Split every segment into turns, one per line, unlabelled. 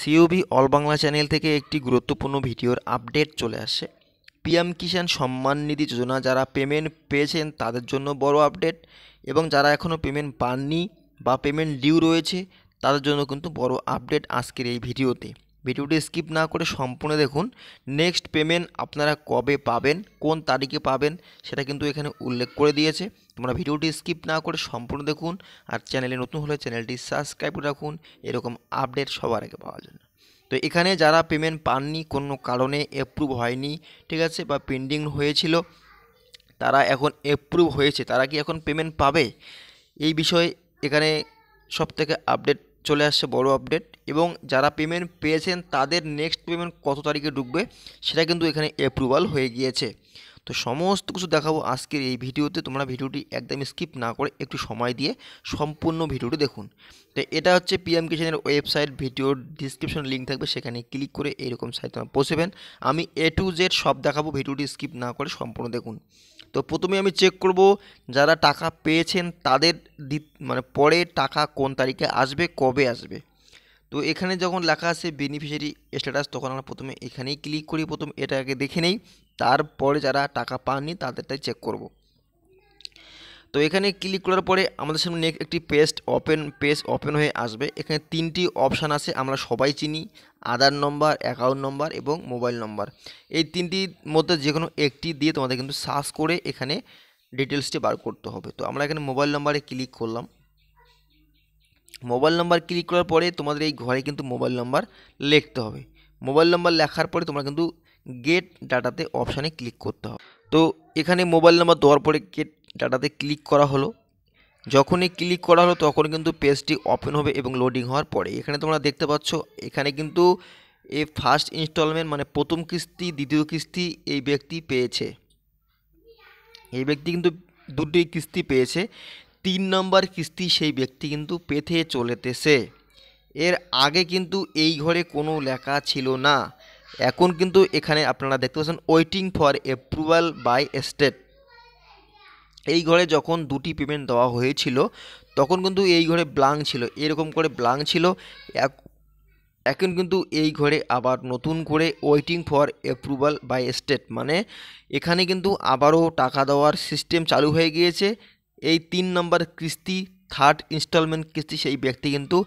COB all Bangla channel থেকে একটি গুরুত্বপূর্ণ ভিডিওর আপডেট চলে আসে পিএম কিষাণ সম্মান নিধি যোজনা যারা পেমেন্ট পেয়েছেন তাদের জন্য বড় আপডেট এবং যারা এখনও পেমেন্ট পাননি বা পেমেন্ট ডিউ রয়েছে তাদের জন্য কিন্তু বড় আপডেট আজকের এই ভিডিওতে ভিডিওটি স্কিপ না করে সম্পূর্ণ দেখুন নেক্সট পেমেন্ট আপনারা কবে পাবেন কোন তারিখে পাবেন সেটা কিন্তু এখানে উল্লেখ করে দিয়েছে তোমরা ভিডিওটি স্কিপ না করে সম্পূর্ণ দেখুন আর চ্যানেলে নতুন হলে চ্যানেলটি সাবস্ক্রাইব করে রাখুন এরকম আপডেট সবার আগে পাওয়ার জন্য তো এখানে যারা পেমেন্ট পাননি কোনো কারণে অ্যাপ্রুভ হয়নি ঠিক আছে বা পেন্ডিং হয়েছিল তারা এখন অ্যাপ্রুভ হয়েছে তারা কি এখন পেমেন্ট পাবে এই বিষয়ে এখানে সব থেকে আপডেট চলে আসছে বড় আপডেট এবং যারা পেমেন্ট পেয়েছেন তাদের নেক্সট পেমেন্ট কত তারিখে ঢুকবে সেটা কিন্তু এখানে অ্যাপ্রুভাল হয়ে গিয়েছে তো সমস্ত কিছু দেখাবো আজকের এই ভিডিওতে তোমরা ভিডিওটি একদম স্কিপ না করে একটু সময় দিয়ে সম্পূর্ণ ভিডিওটি দেখুন তো এটা হচ্ছে পিএম কিষানের ওয়েবসাইট ভিডিওর ডিসক্রিপশন লিঙ্ক থাকবে সেখানে ক্লিক করে এইরকম সাইট তোমরা পৌঁছবেন আমি এ টু জেড সব দেখাবো ভিডিওটি স্কিপ না করে সম্পূর্ণ দেখুন তো প্রথমে আমি চেক করব যারা টাকা পেয়েছেন তাদের দি মানে পরে টাকা কোন তারিখে আসবে কবে আসবে তো এখানে যখন লেখা আছে বেনিফিশিয়ারি স্ট্যাটাস তখন আমরা প্রথমে এখানেই ক্লিক করি প্রথম এটা আগে দেখে নেই তারপরে যারা টাকা পাননি তাদেরটাই চেক করব তো এখানে ক্লিক করার পরে আমাদের সামনে নেক্সট একটি পেস্ট ওপেন পেজ ওপেন হয়ে আসবে এখানে তিনটি অপশান আছে আমরা সবাই চিনি আধার নম্বর অ্যাকাউন্ট নম্বর এবং মোবাইল নম্বর এই তিনটির মধ্যে যে কোনো একটি দিয়ে তোমাদের কিন্তু সার্চ করে এখানে ডিটেলসটি বার করতে হবে তো আমরা এখানে মোবাইল নম্বরে ক্লিক করলাম মোবাইল নাম্বার ক্লিক করার পরে তোমাদের এই ঘরে কিন্তু মোবাইল নম্বর লিখতে হবে মোবাইল নাম্বার লেখার পরে তোমরা কিন্তু গেট ডাটাতে অপশানে ক্লিক করতে হবে তো এখানে মোবাইল নাম্বার দেওয়ার পরে গেট ডাটাতে ক্লিক করা হলো যখনই ক্লিক করা হলো তখন কিন্তু পেজটি ওপেন হবে এবং লোডিং হওয়ার পরে এখানে তোমরা দেখতে পাচ্ছ এখানে কিন্তু এ ফার্স্ট ইনস্টলমেন্ট মানে প্রথম কিস্তি দ্বিতীয় কিস্তি এই ব্যক্তি পেয়েছে এই ব্যক্তি কিন্তু দুটি কিস্তি পেয়েছে তিন নম্বর কিস্তি সেই ব্যক্তি কিন্তু পেতে চলেতেছে এর আগে কিন্তু এই ঘরে কোনো লেখা ছিল না এখন কিন্তু এখানে আপনারা দেখতে পাচ্ছেন waiting for approval by state এই ঘরে যখন দুটি পেমেন্ট দেওয়া হয়েছিল তখন কিন্তু এই ঘরে ব্লাঙ্ক ছিল এরকম করে ব্লাঙ্ক ছিল এখন কিন্তু এই ঘরে আবার নতুন করে waiting for approval by state মানে এখানে কিন্তু আবারও টাকা দেওয়ার সিস্টেম চালু হয়ে গিয়েছে এই তিন নম্বর কিস্তি থার্ড ইনস্টলমেন্ট কিস্তি সেই ব্যক্তি কিন্তু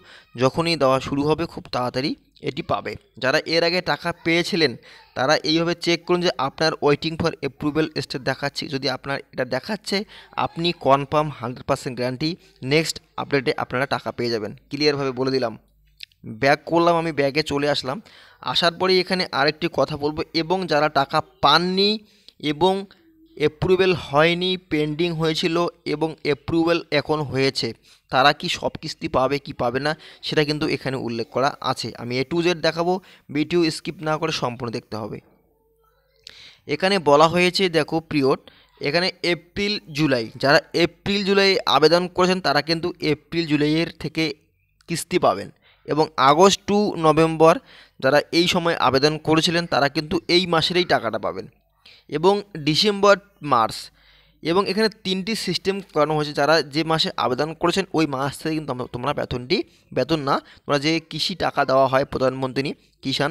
যখনই দেওয়া শুরু হবে খুব তাড়াতাড়ি এটি পাবে যারা এর আগে টাকা পেয়েছিলেন তারা এইভাবে চেক করুন যে আপনার ওয়েটিং ফর অ্যাপ্রুভেল স্টেট দেখাচ্ছে যদি আপনার এটা দেখাচ্ছে আপনি confirm hundred percent guarantee next আপডেটে আপনারা টাকা পেয়ে যাবেন ক্লিয়ারভাবে বলে দিলাম ব্যাগ করলাম আমি ব্যাগে চলে আসলাম আসার পরে এখানে আরেকটি কথা বলবো এবং যারা টাকা পাননি এবং অ্যাপ্রুভেল হয়নি পেন্ডিং হয়েছিল এবং অ্যাপ্রুভেল এখন হয়েছে তারা কি সব কিস্তি পাবে কি পাবে না সেটা কিন্তু এখানে উল্লেখ করা আছে আমি এ টু জেড দেখাবো ভিডিও স্কিপ না করে সম্পূর্ণ দেখতে হবে এখানে বলা হয়েছে দেখো পিরিয়ড এখানে এপ্রিল জুলাই যারা এপ্রিল জুলাই আবেদন করেছেন তারা কিন্তু এপ্রিল জুলাইয়ের থেকে কিস্তি পাবেন এবং আগস্ট টু নভেম্বর যারা এই সময় আবেদন করেছিলেন তারা কিন্তু এই মাসেরই টাকাটা পাবেন এবং ডিসেম্বর মার্চ এবং এখানে তিনটি সিস্টেম করানো হয়েছে যারা যে মাসে আবেদন করেছেন ওই মাস থেকে কিন্তু তোমরা বেতনটি বেতন না তোমরা যে কৃষি টাকা দেওয়া হয় প্রধানমন্ত্রী কিষাণ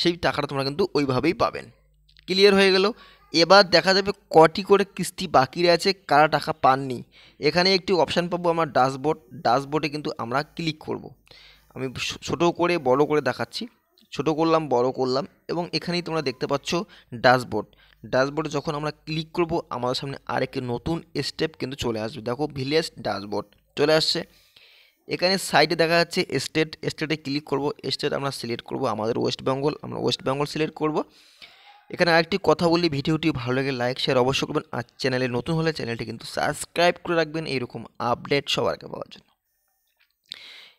সেই টাকাটা তোমরা কিন্তু ওইভাবেই পাবেন ক্লিয়ার হয়ে গেল এবার দেখা যাবে কটি করে কিস্তি বাকি রয়েছে কারা টাকা পাননি এখানে একটি অপশান পাবো আমার ডাশবোর্ড ডাশবোর্ডে কিন্তু আমরা ক্লিক করব আমি ছোটো করে বড় করে দেখাচ্ছি ছোট করলাম বড় করলাম এবং এখানেই তোমরা দেখতে পাচ্ছ ড্যাশবোর্ড ড্যাশবোর্ডে যখন আমরা ক্লিক করব আমাদের সামনে আরেকটি নতুন স্টেপ কিন্তু চলে আসবে দেখো ভিলেজ ড্যাশবোর্ড চলে আসছে এখানে সাইডে দেখা যাচ্ছে স্টেট স্টেটে ক্লিক করব স্টেট আমরা সিলেক্ট করব আমাদের ওয়েস্ট বেঙ্গল আমরা ওয়েস্ট বেঙ্গল সিলেক্ট করব এখানে আরেকটি কথা বলি ভিডিওটি ভালো লাগে লাইক শেয়ার অবশ্যই করবেন আর চ্যানেলে নতুন হলে চ্যানেলটি কিন্তু সাবস্ক্রাইব করে রাখবেন এইরকম আপডেট সবার আগে পাওয়ার জন্য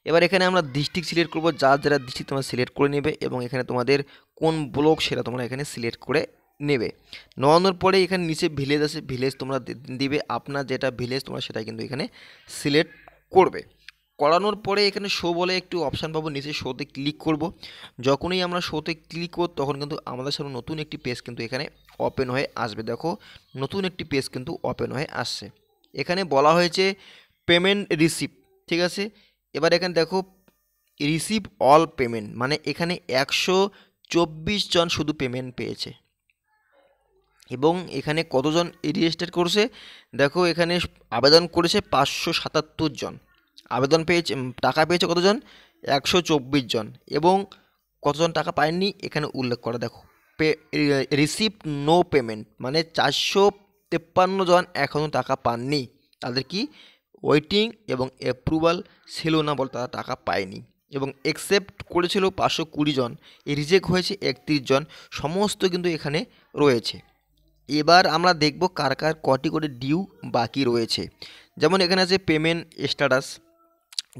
এবার এখানে আমরা ডিস্ট্রিক্ট সিলেক্ট করব যা যারা ডিস্ট্রিক্ট তোমরা সিলেক্ট করে নেবে এবং এখানে তোমাদের কোন ব্লক সেটা তোমরা এখানে সিলেক্ট করে নেবে নানোর পরে এখানে নিচে ভিলেজ আছে ভিলেজ তোমরা দিবে আপনার যেটা ভিলেজ তোমরা সেটা কিন্তু এখানে সিলেক্ট করবে করানোর পরে এখানে শো বলে একটু অপশান পাবো নিচে শোতে ক্লিক করব যখনই আমরা শোতে ক্লিক করব তখন কিন্তু আমাদের সামনে নতুন একটি পেজ কিন্তু এখানে ওপেন হয়ে আসবে দেখো নতুন একটি পেজ কিন্তু ওপেন হয়ে আসছে এখানে বলা হয়েছে পেমেন্ট রিসিপ্ট ঠিক আছে এবার এখানে দেখো রিসিভ অল পেমেন্ট মানে এখানে একশো চব্বিশ জন শুধু পেমেন্ট পেয়েছে এবং এখানে কতজন রেজিস্টার করছে দেখো এখানে আবেদন করেছে পাঁচশো সাতাত্তর জন আবেদন পেয়েছে টাকা পেয়েছে কতজন একশো চব্বিশ জন এবং কতজন টাকা পায়নি এখানে উল্লেখ করা দেখো পে রিসিভ নো পেমেন্ট মানে চারশো তেপ্পান্ন জন এখনও টাকা পাননি তাদের কি ওয়েটিং এবং অ্যাপ্রুভাল ছিল না বলে তারা টাকা পায়নি এবং অ্যাকসেপ্ট করেছিল পাঁচশো কুড়ি জন রিজেক্ট হয়েছে একত্রিশ জন সমস্ত কিন্তু এখানে রয়েছে এবার আমরা দেখব কার কার কটি করে ডিউ বাকি রয়েছে যেমন এখানে আছে পেমেন্ট স্ট্যাটাস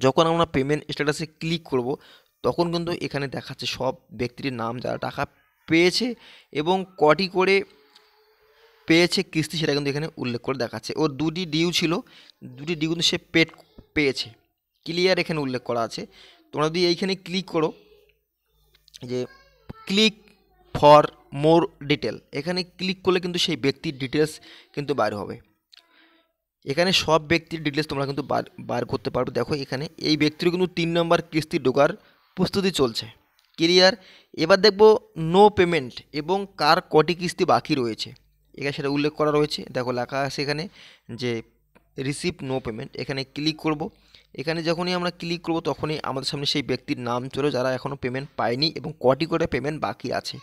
যখন আমরা পেমেন্ট স্ট্যাটাসে ক্লিক করব তখন কিন্তু এখানে দেখাচ্ছে সব ব্যক্তির নাম যারা টাকা পেয়েছে এবং কটি করে পেয়েছে কিস্তি সেটা কিন্তু এখানে উল্লেখ করে দেখাচ্ছে ওর দুটি ডিউ ছিল দুটি ডিউ কিন্তু সে পেড পেয়েছে ক্লিয়ার এখানে উল্লেখ করা আছে তোমরা যদি এইখানে ক্লিক করো যে ক্লিক ফর মোর ডিটেল এখানে ক্লিক করলে কিন্তু সেই ব্যক্তির ডিটেলস কিন্তু বার হবে এখানে সব ব্যক্তির ডিটেলস তোমরা কিন্তু বার বার করতে পারবে দেখো এখানে এই ব্যক্তির কিন্তু তিন নম্বর কিস্তি ঢোকার প্রস্তুতি চলছে ক্লিয়ার এবার দেখব নো পেমেন্ট এবং কার কটি কিস্তি বাকি রয়েছে এখানে সেটা উল্লেখ করা রয়েছে দেখো লেখা আছে এখানে যে রিসিভ নো পেমেন্ট এখানে ক্লিক করব এখানে যখনই আমরা ক্লিক করব তখনই আমাদের সামনে সেই ব্যক্তির নাম চলে যারা এখনও পেমেন্ট পায়নি এবং কটি করে পেমেন্ট বাকি আছে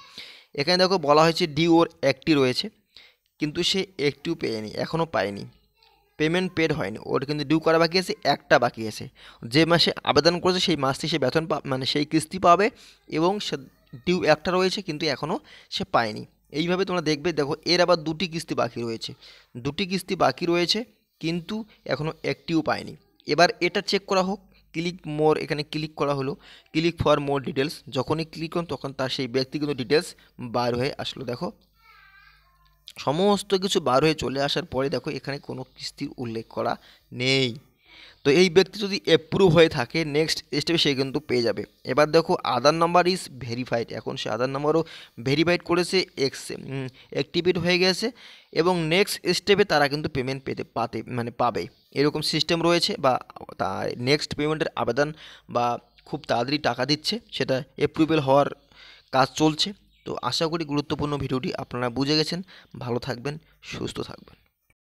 এখানে দেখো বলা হয়েছে ডি ওর একটি রয়েছে কিন্তু সে একটিও পেয়নি এখনও পায়নি পেমেন্ট পেড হয়নি ওর কিন্তু ডিউ করা বাকি আছে একটা বাকি আছে যে মাসে আবেদন করেছে সেই মাসটি সে বেতন মানে সেই কিস্তি পাবে এবং সে ডিউ একটা রয়েছে কিন্তু এখনও সে পায়নি এইভাবে তোমরা দেখবে দেখো এর আবার দুটি কিস্তি বাকি রয়েছে দুটি কিস্তি বাকি রয়েছে কিন্তু এখনও একটিও পায়নি এবার এটা চেক করা হোক ক্লিক মোর এখানে ক্লিক করা হলো ক্লিক ফর মোর ডিটেলস যখনই ক্লিক করুন তখন তার সেই ব্যক্তিগত ডিটেলস বার হয়ে আসলো দেখো সমস্ত কিছু বার হয়ে চলে আসার পরে দেখো এখানে কোনো কিস্তির উল্লেখ করা নেই তো এই ব্যক্তি যদি অ্যাপ্রুভ হয়ে থাকে নেক্সট স্টেপে সে কিন্তু পেয়ে যাবে এবার দেখো আধার নাম্বার ইজ ভেরিফাইড এখন সে আধার নাম্বারও ভেরিফাইড করেছে এক্স অ্যাক্টিভেট হয়ে গেছে এবং নেক্সট স্টেপে তারা কিন্তু পেমেন্ট পেতে পাতে মানে পাবে এরকম সিস্টেম রয়েছে বা তা নেক্সট পেমেন্টের আবেদন বা খুব তাড়াতাড়ি টাকা দিচ্ছে সেটা অ্যাপ্রুভেল হওয়ার কাজ চলছে তো আশা করি গুরুত্বপূর্ণ ভিডিওটি আপনারা বুঝে গেছেন ভালো থাকবেন সুস্থ থাকবেন